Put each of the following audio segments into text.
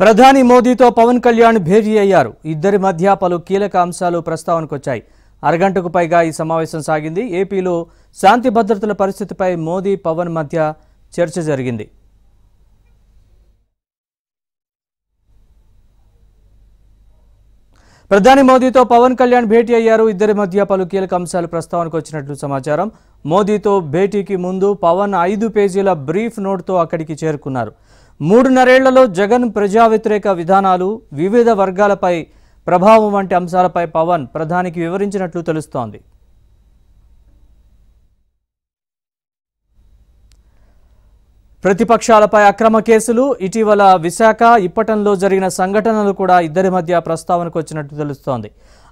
ప్రధాని మోదీతో పవన్ కళ్యాణ్ భేటీ అయ్యారు ఇద్దరి మధ్య పలు కీలక అంశాలు ప్రస్తావనకొచ్చాయి అరగంటకు పైగా ఈ సమావేశం సాగింది ఏపీలో శాంతి భద్రతల పరిస్థితిపై మోదీ పవన్ మధ్య చర్చ జరిగింది ప్రధాని మోదీతో పవన్ కళ్యాణ్ భేటీ అయ్యారు ఇద్దరి మధ్య పలు కీలక అంశాలు ప్రస్తావనకు వచ్చినట్లు సమాచారం మోదీతో భేటీకి ముందు పవన్ ఐదు పేజీల బ్రీఫ్ నోట్తో అక్కడికి చేరుకున్నారు మూడున్నరేళ్లలో జగన్ ప్రజా వ్యతిరేక విధానాలు వివిధ వర్గాలపై ప్రభావం వంటి అంశాలపై పవన్ ప్రధానికి వివరించినట్లు తెలుస్తోంది ప్రతిపక్షాలపై అక్రమ కేసులు ఇటీవల విశాఖ ఇప్పటంలో జరిగిన సంఘటనలు కూడా ఇద్దరి మధ్య ప్రస్తావనకు వచ్చినట్టు తెలుస్తోంది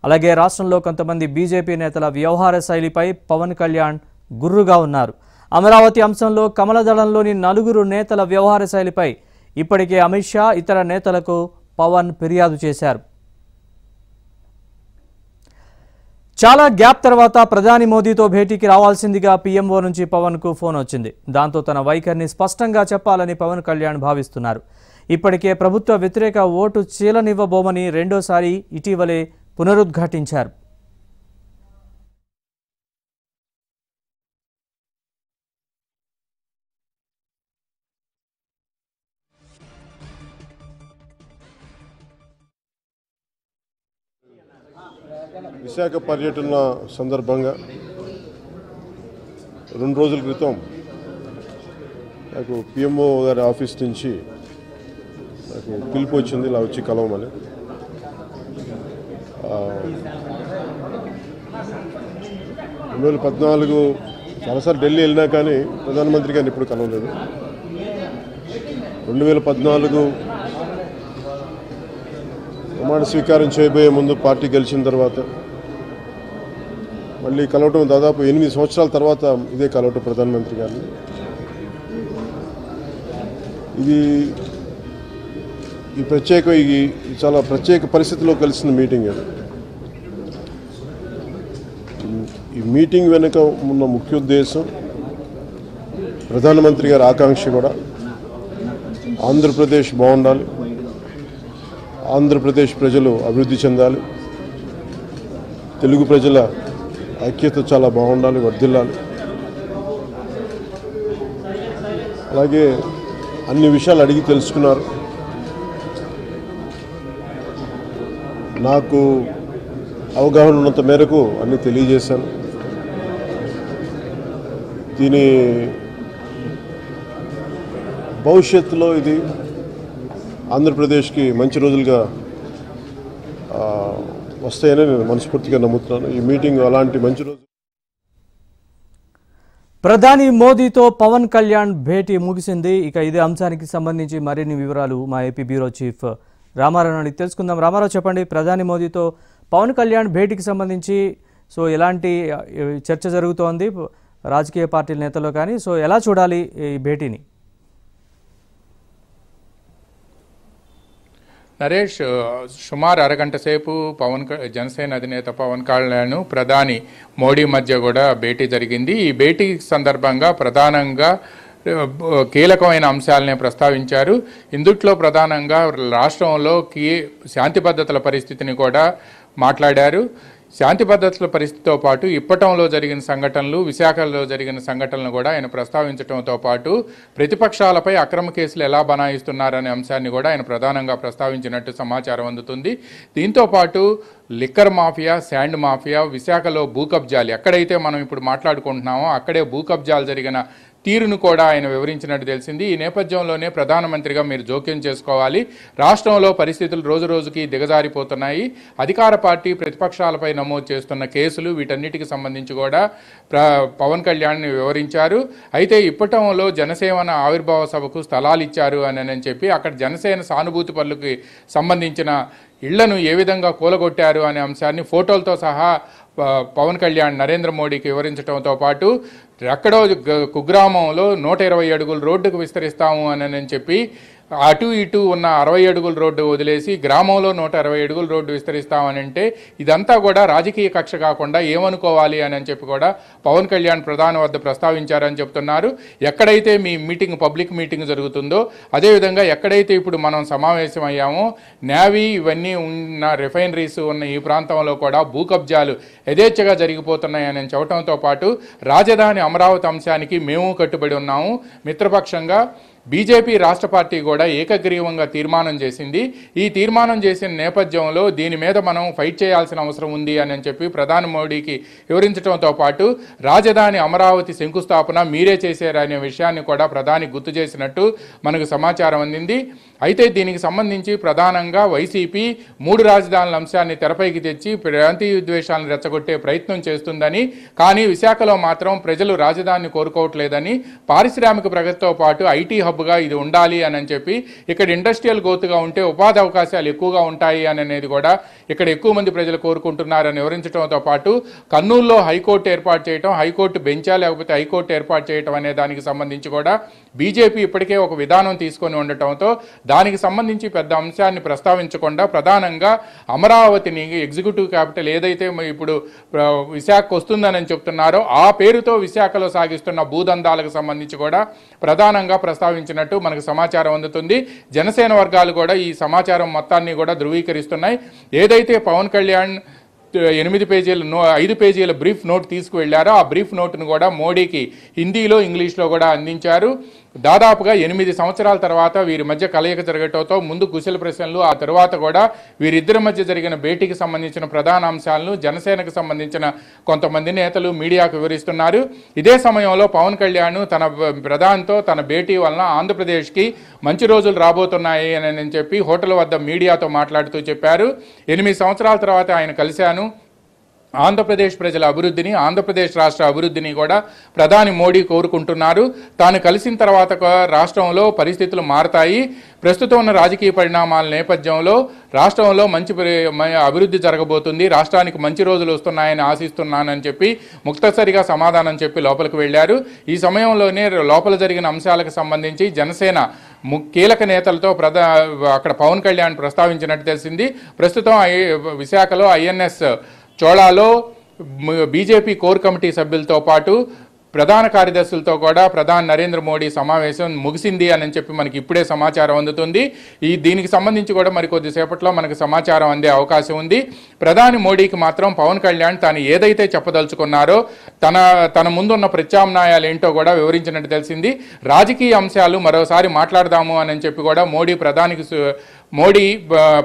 అలాగే రాష్ట్రంలో కొంతమంది బీజేపీ నేతల వ్యవహార శైలిపై పవన్ కళ్యాణ్ గుర్రుగా ఉన్నారు అమరావతి అంశంలో కమలదళంలోని నలుగురు నేతల వ్యవహార శైలిపై ఇప్పటికే అమిత్ షా ఇతర నేతలకు పవన్ ఫిర్యాదు చేశారు చాలా గ్యాప్ తర్వాత ప్రధాని మోదీతో భేటీకి రావాల్సిందిగా పీఎంఓ నుంచి పవన్కు ఫోన్ వచ్చింది దాంతో తన వైఖరిని స్పష్టంగా చెప్పాలని పవన్ కళ్యాణ్ భావిస్తున్నారు ఇప్పటికే ప్రభుత్వ వ్యతిరేక ఓటు చీలనివ్వబోమని రెండోసారి ఇటీవలే పునరుద్ఘాటించారు విశాఖ పర్యటన సందర్భంగా రెండు రోజుల క్రితం నాకు పిఎంఓ గారి ఆఫీస్ నుంచి నాకు పిలుపు వచ్చింది ఇలా వచ్చి కలవమని రెండు వేల పద్నాలుగు చాలాసార్లు ఢిల్లీ వెళ్ళినా కానీ ప్రధానమంత్రి గారిని ఎప్పుడు కలవలేదు రెండు వేల పద్నాలుగు ప్రమాణ స్వీకారం చేయబోయే ముందు పార్టీ గెలిచిన తర్వాత మళ్ళీ కలవటం దాదాపు ఎనిమిది సంవత్సరాల తర్వాత ఇదే కలవటం ప్రధానమంత్రి గారిని ఇది ఈ ప్రత్యేక ఈ చాలా ప్రత్యేక పరిస్థితిలో కలిసిన మీటింగ్ అది ఈ మీటింగ్ వెనుక ఉన్న ముఖ్య ఉద్దేశం ప్రధానమంత్రి గారి ఆకాంక్ష కూడా ఆంధ్రప్రదేశ్ బాగుండాలి ఆంధ్రప్రదేశ్ ప్రజలు అభివృద్ధి చెందాలి తెలుగు ప్రజల ఐక్యత చాలా బాగుండాలి వర్ధిల్లాలి అలాగే అన్ని విషయాలు అడిగి తెలుసుకున్నారు నాకు అవగాహన ఉన్నంత మేరకు అన్నీ తెలియజేశాను దీని భవిష్యత్తులో ఇది ఆంధ్రప్రదేశ్కి మంచి రోజులుగా వస్తాయని నేను మనస్ఫూర్తిగా నమ్ముతున్నాను ఈ మీటింగ్ అలాంటి మంచి రోజు ప్రధాని మోదీతో పవన్ కళ్యాణ్ భేటీ ముగిసింది ఇక ఇదే అంశానికి సంబంధించి మరిన్ని వివరాలు మా ఏపీ బ్యూరో చీఫ్ రామారావు తెలుసుకుందాం రామారావు చెప్పండి ప్రధాని మోదీతో పవన్ కళ్యాణ్ భేటీకి సంబంధించి సో ఎలాంటి చర్చ జరుగుతోంది రాజకీయ పార్టీల నేతలో కానీ సో ఎలా చూడాలి ఈ భేటీని నరేష్ సుమారు అరగంట సేపు పవన్ జనసేన అధినేత పవన్ కళ్యాణ్ ప్రధాని మోడీ మధ్య కూడా భేటీ జరిగింది ఈ భేటీ సందర్భంగా ప్రధానంగా కీలకమైన అంశాలనే ప్రస్తావించారు ఇందుట్లో ప్రధానంగా రాష్ట్రంలో కీ శాంతి భద్రతల పరిస్థితిని కూడా మాట్లాడారు శాంతి భద్రతల పరిస్థితితో పాటు ఇప్పటంలో జరిగిన సంఘటనలు విశాఖలో జరిగిన సంఘటనలు కూడా ఆయన ప్రస్తావించడంతో పాటు ప్రతిపక్షాలపై అక్రమ కేసులు ఎలా బనాయిస్తున్నారనే అంశాన్ని కూడా ఆయన ప్రధానంగా ప్రస్తావించినట్టు సమాచారం అందుతుంది దీంతో పాటు లిక్కర్ మాఫియా శాండ్ మాఫియా విశాఖలో భూ కబ్జాలు ఎక్కడైతే మనం ఇప్పుడు మాట్లాడుకుంటున్నామో అక్కడే భూ కబ్జాలు జరిగిన తీరును కూడా ఆయన వివరించినట్టు తెలిసింది ఈ నేపథ్యంలోనే ప్రధానమంత్రిగా మీరు జోక్యం చేసుకోవాలి రాష్ట్రంలో పరిస్థితులు రోజు రోజుకి దిగజారిపోతున్నాయి అధికార పార్టీ ప్రతిపక్షాలపై నమోదు చేస్తున్న కేసులు వీటన్నిటికి సంబంధించి కూడా పవన్ కళ్యాణ్ వివరించారు అయితే ఇప్పటంలో జనసేన ఆవిర్భావ సభకు స్థలాలు ఇచ్చారు అని చెప్పి అక్కడ జనసేన సానుభూతి పనులకి సంబంధించిన ఇళ్లను ఏ విధంగా కూలగొట్టారు అనే అంశాన్ని ఫోటోలతో సహా పవన్ కళ్యాణ్ నరేంద్ర మోడీకి వివరించడంతో పాటు ఎక్కడో కుగ్రామంలో నూట ఇరవై అడుగులు రోడ్డుకు విస్తరిస్తాము అని చెప్పి అటు ఇటు ఉన్న అరవై అడుగుల రోడ్డు వదిలేసి గ్రామంలో నూట అరవై అడుగుల రోడ్డు విస్తరిస్తామని అంటే ఇదంతా కూడా రాజకీయ కక్ష కాకుండా ఏమనుకోవాలి అని అని చెప్పి కూడా పవన్ కళ్యాణ్ ప్రధాన వద్ద ప్రస్తావించారని చెప్తున్నారు ఎక్కడైతే మీ మీటింగ్ పబ్లిక్ మీటింగ్ జరుగుతుందో అదేవిధంగా ఎక్కడైతే ఇప్పుడు మనం సమావేశం అయ్యామో నేవీ ఇవన్నీ ఉన్న రిఫైనరీస్ ఉన్న ఈ ప్రాంతంలో కూడా భూ కబ్జాలు యథేచ్ఛగా జరిగిపోతున్నాయని చెప్పడంతో పాటు రాజధాని అమరావతి అంశానికి మేము కట్టుబడి ఉన్నాము మిత్రపక్షంగా బీజేపీ రాష్ట్ర పార్టీ కూడా ఏకగ్రీవంగా తీర్మానం చేసింది ఈ తీర్మానం చేసిన నేపథ్యంలో దీని మీద మనం ఫైట్ చేయాల్సిన అవసరం ఉంది అని చెప్పి ప్రధాని మోడీకి వివరించడంతో పాటు రాజధాని అమరావతి శంకుస్థాపన మీరే చేశారనే విషయాన్ని కూడా ప్రధాని గుర్తు చేసినట్టు మనకు సమాచారం అందింది అయితే దీనికి సంబంధించి ప్రధానంగా వైసీపీ మూడు రాజధానుల అంశాన్ని తెరపైకి తెచ్చి ప్రాంతీయ ఉద్వేషాలను రెచ్చగొట్టే ప్రయత్నం చేస్తుందని కానీ విశాఖలో మాత్రం ప్రజలు రాజధానిని కోరుకోవట్లేదని పారిశ్రామిక ప్రగతితో పాటు ఐటీ హబ్ హబ్గా ఇది ఉండాలి అని చెప్పి ఇక్కడ ఇండస్ట్రియల్ గ్రోత్గా ఉంటే ఉపాధి అవకాశాలు ఎక్కువగా ఉంటాయి అని అనేది కూడా ఇక్కడ ఎక్కువ మంది ప్రజలు కోరుకుంటున్నారని వివరించడంతో పాటు కర్నూలులో హైకోర్టు ఏర్పాటు చేయడం హైకోర్టు బెంచా లేకపోతే హైకోర్టు ఏర్పాటు చేయడం అనే దానికి సంబంధించి కూడా బీజేపీ ఇప్పటికే ఒక విధానం తీసుకొని ఉండటంతో దానికి సంబంధించి పెద్ద అంశాన్ని ప్రస్తావించకుండా ప్రధానంగా అమరావతిని ఎగ్జిక్యూటివ్ క్యాపిటల్ ఏదైతే ఇప్పుడు విశాఖకు వస్తుందని చెప్తున్నారో ఆ పేరుతో విశాఖలో సాగిస్తున్న భూదందాలకు సంబంధించి కూడా ప్రధానంగా ప్రస్తావించారు ప్రారంభించినట్టు మనకు సమాచారం అందుతుంది జనసేన వర్గాలు కూడా ఈ సమాచారం మొత్తాన్ని కూడా ధృవీకరిస్తున్నాయి ఏదైతే పవన్ కళ్యాణ్ ఎనిమిది పేజీల నో ఐదు పేజీల బ్రీఫ్ నోట్ తీసుకువెళ్లారో ఆ బ్రీఫ్ నోట్ను కూడా మోడీకి హిందీలో ఇంగ్లీష్లో కూడా అందించారు దాదాపుగా ఎనిమిది సంవత్సరాల తర్వాత వీరి మధ్య కలయిక జరగటంతో ముందు కుశల ప్రశ్నలు ఆ తర్వాత కూడా వీరిద్దరి మధ్య జరిగిన భేటీకి సంబంధించిన ప్రధాన అంశాలను జనసేనకు సంబంధించిన కొంతమంది నేతలు మీడియాకు వివరిస్తున్నారు ఇదే సమయంలో పవన్ కళ్యాణ్ తన ప్రధానితో తన భేటీ వలన ఆంధ్రప్రదేశ్కి మంచి రోజులు రాబోతున్నాయి అని చెప్పి హోటల్ వద్ద మీడియాతో మాట్లాడుతూ చెప్పారు ఎనిమిది సంవత్సరాల తర్వాత ఆయన కలిశాను ఆంధ్రప్రదేశ్ ప్రజల అభివృద్ధిని ఆంధ్రప్రదేశ్ రాష్ట్ర అభివృద్ధిని కూడా ప్రధాని మోడీ కోరుకుంటున్నారు తాను కలిసిన తర్వాత రాష్ట్రంలో పరిస్థితులు మారతాయి ప్రస్తుతం ఉన్న రాజకీయ పరిణామాల నేపథ్యంలో రాష్ట్రంలో మంచి అభివృద్ధి జరగబోతుంది రాష్ట్రానికి మంచి రోజులు వస్తున్నాయని ఆశిస్తున్నానని చెప్పి ముక్తసరిగా సమాధానం చెప్పి లోపలికి వెళ్ళారు ఈ సమయంలోనే లోపల జరిగిన అంశాలకు సంబంధించి జనసేన కీలక నేతలతో ప్రధా అక్కడ పవన్ కళ్యాణ్ ప్రస్తావించినట్టు తెలిసింది ప్రస్తుతం విశాఖలో ఐఎన్ఎస్ చోళాలో బీజేపీ కోర్ కమిటీ సభ్యులతో పాటు ప్రధాన కార్యదర్శులతో కూడా ప్రధాని నరేంద్ర మోడీ సమావేశం ముగిసింది అని చెప్పి మనకి ఇప్పుడే సమాచారం అందుతుంది ఈ దీనికి సంబంధించి కూడా మరి కొద్దిసేపట్లో మనకు సమాచారం అందే అవకాశం ఉంది ప్రధాని మోడీకి మాత్రం పవన్ కళ్యాణ్ తాను ఏదైతే చెప్పదలుచుకున్నారో తన తన ముందున్న ప్రత్యామ్నాయాలు ఏంటో కూడా వివరించినట్టు తెలిసింది రాజకీయ అంశాలు మరోసారి మాట్లాడదాము అని చెప్పి కూడా మోడీ ప్రధానికి మోడీ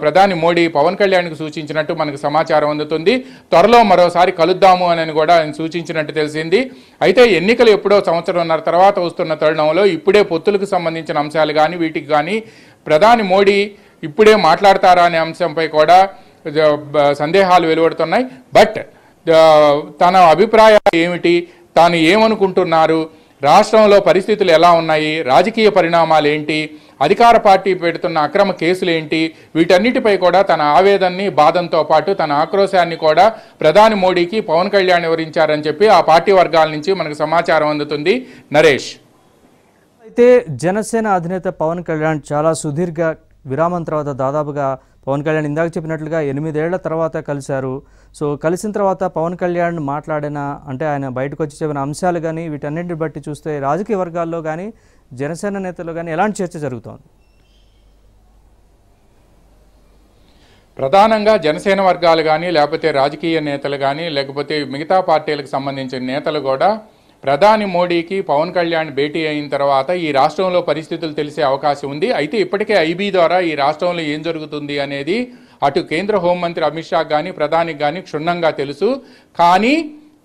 ప్రధాని మోడీ పవన్ కళ్యాణ్కి సూచించినట్టు మనకు సమాచారం అందుతుంది త్వరలో మరోసారి కలుద్దాము అని కూడా ఆయన సూచించినట్టు తెలిసింది అయితే ఎన్నికలు ఎప్పుడో సంవత్సరంన్నర తర్వాత వస్తున్న తరుణంలో ఇప్పుడే పొత్తులకు సంబంధించిన అంశాలు కానీ వీటికి కానీ ప్రధాని మోడీ ఇప్పుడే మాట్లాడతారా అనే అంశంపై కూడా సందేహాలు వెలువడుతున్నాయి బట్ తన అభిప్రాయాలు ఏమిటి తాను ఏమనుకుంటున్నారు రాష్ట్రంలో పరిస్థితులు ఎలా ఉన్నాయి రాజకీయ పరిణామాలు ఏంటి అధికార పార్టీ పెడుతున్న అక్రమ కేసులేంటి వీటన్నిటిపై కూడా తన ఆవేదనని బాధంతో పాటు తన ఆక్రోశాన్ని కూడా ప్రధాని మోడీకి పవన్ కళ్యాణ్ వివరించారని చెప్పి ఆ పార్టీ వర్గాల నుంచి మనకు సమాచారం అందుతుంది నరేష్ అయితే జనసేన అధినేత పవన్ కళ్యాణ్ చాలా సుదీర్ఘ విరామం తర్వాత దాదాపుగా పవన్ కళ్యాణ్ ఇందాక చెప్పినట్లుగా ఎనిమిదేళ్ల తర్వాత కలిశారు సో కలిసిన తర్వాత పవన్ కళ్యాణ్ మాట్లాడిన అంటే ఆయన బయటకు వచ్చి చెప్పిన అంశాలు కానీ వీటన్నింటిని బట్టి చూస్తే రాజకీయ వర్గాల్లో కానీ జనసేన నేతలు కానీ ఎలాంటి చర్చ జరుగుతోంది ప్రధానంగా జనసేన వర్గాలు కానీ లేకపోతే రాజకీయ నేతలు కానీ లేకపోతే మిగతా పార్టీలకు సంబంధించిన నేతలు కూడా ప్రధాని మోడీకి పవన్ కళ్యాణ్ భేటీ అయిన తర్వాత ఈ రాష్ట్రంలో పరిస్థితులు తెలిసే అవకాశం ఉంది అయితే ఇప్పటికే ఐబీ ద్వారా ఈ రాష్ట్రంలో ఏం జరుగుతుంది అనేది అటు కేంద్ర హోంమంత్రి అమిత్ షా కానీ ప్రధానికి కానీ క్షుణ్ణంగా తెలుసు కానీ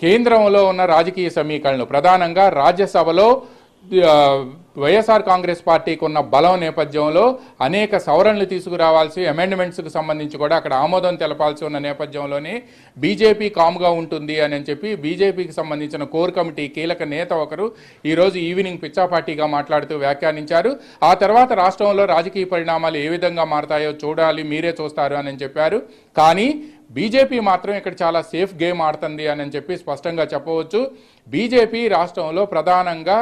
కేంద్రంలో ఉన్న రాజకీయ సమీకరణలు ప్రధానంగా రాజ్యసభలో వైఎస్ఆర్ కాంగ్రెస్ పార్టీకి ఉన్న బలం నేపథ్యంలో అనేక సవరణలు తీసుకురావాల్సి అమెండ్మెంట్స్కి సంబంధించి కూడా అక్కడ ఆమోదం తెలపాల్సి ఉన్న నేపథ్యంలోనే బీజేపీ కామ్గా ఉంటుంది అని చెప్పి బీజేపీకి సంబంధించిన కోర్ కమిటీ కీలక నేత ఒకరు ఈరోజు ఈవినింగ్ పిచ్చాపార్టీగా మాట్లాడుతూ వ్యాఖ్యానించారు ఆ తర్వాత రాష్ట్రంలో రాజకీయ పరిణామాలు ఏ విధంగా మారతాయో చూడాలి మీరే చూస్తారు అని చెప్పారు కానీ బీజేపీ మాత్రం ఇక్కడ చాలా సేఫ్ గేమ్ ఆడుతుంది అని చెప్పి స్పష్టంగా చెప్పవచ్చు బీజేపీ రాష్ట్రంలో ప్రధానంగా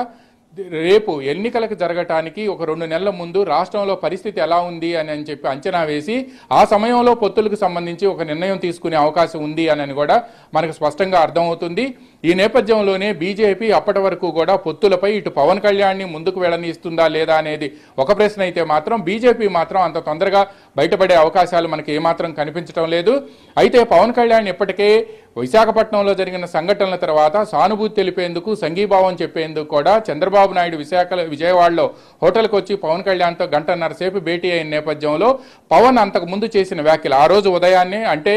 రేపు ఎన్నికలకు జరగటానికి ఒక రెండు నెలల ముందు రాష్ట్రంలో పరిస్థితి ఎలా ఉంది అని అని చెప్పి అంచనా వేసి ఆ సమయంలో పొత్తులకు సంబంధించి ఒక నిర్ణయం తీసుకునే అవకాశం ఉంది అని కూడా మనకు స్పష్టంగా అర్థమవుతుంది ఈ నేపథ్యంలోనే బీజేపీ అప్పటి వరకు కూడా పొత్తులపై ఇటు పవన్ కళ్యాణ్ని ముందుకు వెళ్ళనిస్తుందా లేదా అనేది ఒక ప్రశ్న అయితే మాత్రం బీజేపీ మాత్రం అంత తొందరగా బయటపడే అవకాశాలు మనకి ఏమాత్రం కనిపించడం లేదు అయితే పవన్ కళ్యాణ్ ఇప్పటికే విశాఖపట్నంలో జరిగిన సంఘటనల తర్వాత సానుభూతి తెలిపేందుకు సంఘీభావం చెప్పేందుకు కూడా చంద్రబాబు నాయుడు విశాఖ విజయవాడలో హోటల్కి వచ్చి పవన్ కళ్యాణ్తో గంటన్నరసేపు భేటీ అయిన నేపథ్యంలో పవన్ అంతకుముందు చేసిన వ్యాఖ్యలు ఆ రోజు ఉదయాన్నే అంటే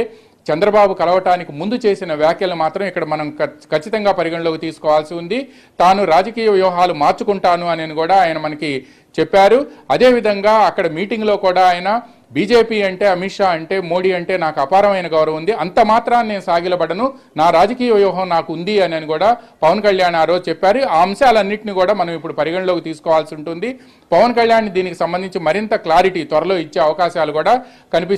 చంద్రబాబు కలవటానికి ముందు చేసిన వ్యాఖ్యలు మాత్రం ఇక్కడ మనం ఖచ్చితంగా పరిగణలోకి తీసుకోవాల్సి ఉంది తాను రాజకీయ వ్యూహాలు మార్చుకుంటాను అని కూడా ఆయన మనకి చెప్పారు అదేవిధంగా అక్కడ మీటింగ్లో కూడా ఆయన బీజేపీ అంటే అమిత్ షా అంటే మోడీ అంటే నాకు అపారమైన గౌరవం ఉంది అంత మాత్రాన్ని నేను సాగిలబడను నా రాజకీయ వ్యూహం నాకు ఉంది అని కూడా పవన్ కళ్యాణ్ ఆ రోజు చెప్పారు ఆ అంశాలన్నింటినీ కూడా మనం ఇప్పుడు పరిగణలోకి తీసుకోవాల్సి ఉంటుంది పవన్ కళ్యాణ్ దీనికి సంబంధించి మరింత క్లారిటీ త్వరలో ఇచ్చే అవకాశాలు కూడా కనిపిస్తాయి